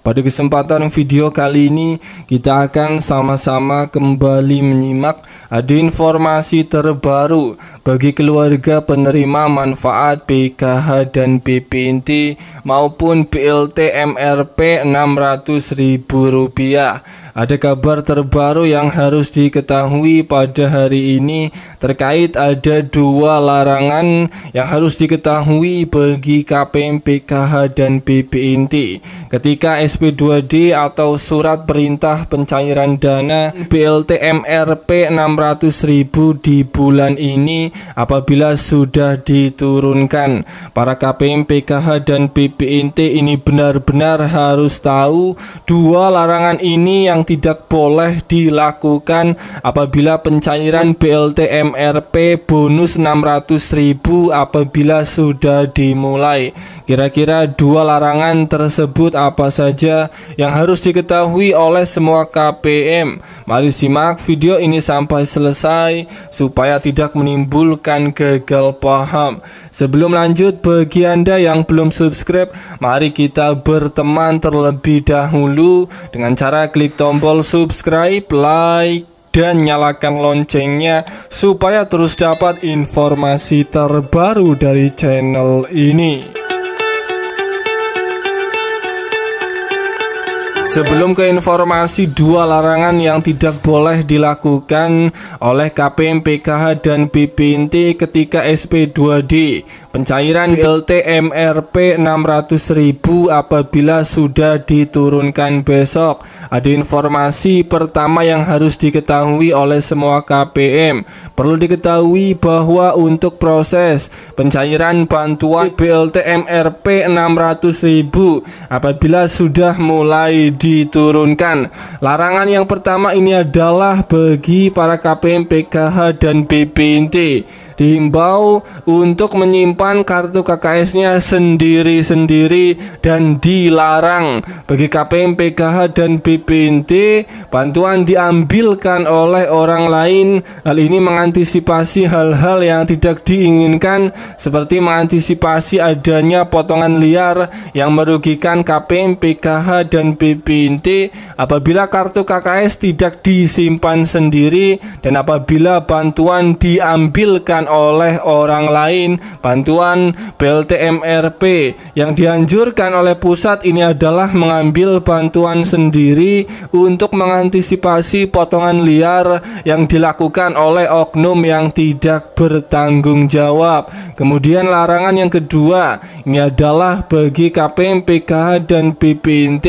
Pada kesempatan video kali ini kita akan sama-sama kembali menyimak ada informasi terbaru bagi keluarga penerima manfaat PKH dan BPNT maupun BLT MRP Rp600.000. Ada kabar terbaru yang harus diketahui pada hari ini terkait ada dua larangan yang harus diketahui bagi KPM PKH dan BPNT ketika SP2D atau surat perintah pencairan dana BLTMRP 600.000 di bulan ini apabila sudah diturunkan. Para KPM PKH dan BPNT ini benar-benar harus tahu dua larangan ini yang tidak boleh dilakukan apabila pencairan BLTMRP bonus 600.000 apabila sudah dimulai. Kira-kira dua larangan tersebut apa saja? saja yang harus diketahui oleh semua KPM. Mari simak video ini sampai selesai supaya tidak menimbulkan gagal paham. Sebelum lanjut bagi Anda yang belum subscribe, mari kita berteman terlebih dahulu dengan cara klik tombol subscribe, like, dan nyalakan loncengnya supaya terus dapat informasi terbaru dari channel ini. Sebelum ke informasi dua larangan yang tidak boleh dilakukan oleh KPM PKH dan BPNT ketika SP2D Pencairan BLT MRP 600.000 apabila sudah diturunkan besok Ada informasi pertama yang harus diketahui oleh semua KPM Perlu diketahui bahwa untuk proses pencairan bantuan BLT MRP 600.000 apabila sudah mulai diturunkan. Larangan yang pertama ini adalah bagi para KPM PKH dan BPNT diimbau untuk menyimpan kartu KKS-nya sendiri-sendiri dan dilarang bagi KPM PKH dan BPNT bantuan diambilkan oleh orang lain hal ini mengantisipasi hal-hal yang tidak diinginkan seperti mengantisipasi adanya potongan liar yang merugikan KPM PKH dan BPNT BNT apabila kartu KKS tidak disimpan sendiri dan apabila bantuan diambilkan oleh orang lain bantuan BLT MRP yang dianjurkan oleh pusat ini adalah mengambil bantuan sendiri untuk mengantisipasi potongan liar yang dilakukan oleh oknum yang tidak bertanggung jawab kemudian larangan yang kedua ini adalah bagi KPM, PKH, dan BPNT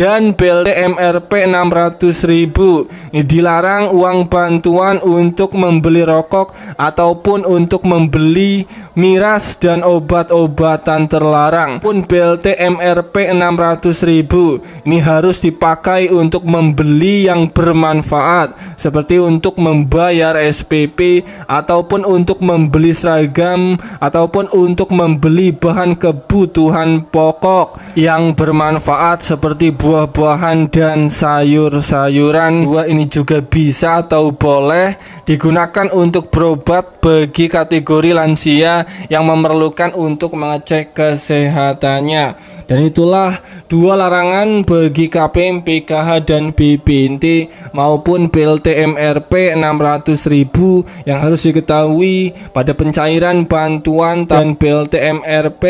dan BLT MRP 600.000 dilarang uang bantuan untuk membeli rokok ataupun untuk membeli miras dan obat-obatan terlarang pun BLT MRP 600.000 ini harus dipakai untuk membeli yang bermanfaat seperti untuk membayar SPP ataupun untuk membeli seragam ataupun untuk membeli bahan kebutuhan pokok yang bermanfaat seperti buah buah-buahan dan sayur-sayuran. Buah ini juga bisa atau boleh digunakan untuk berobat bagi kategori lansia yang memerlukan untuk mengecek kesehatannya. Dan itulah dua larangan bagi KPM, PKH, dan BPNT maupun BLT MRP 600.000 yang harus diketahui pada pencairan bantuan dan BLT MRP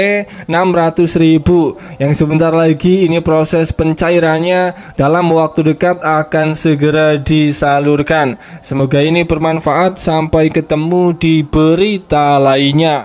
600.000 yang sebentar lagi ini proses pencairannya dalam waktu dekat akan segera disalurkan. Semoga ini bermanfaat. Sampai ketemu di berita lainnya.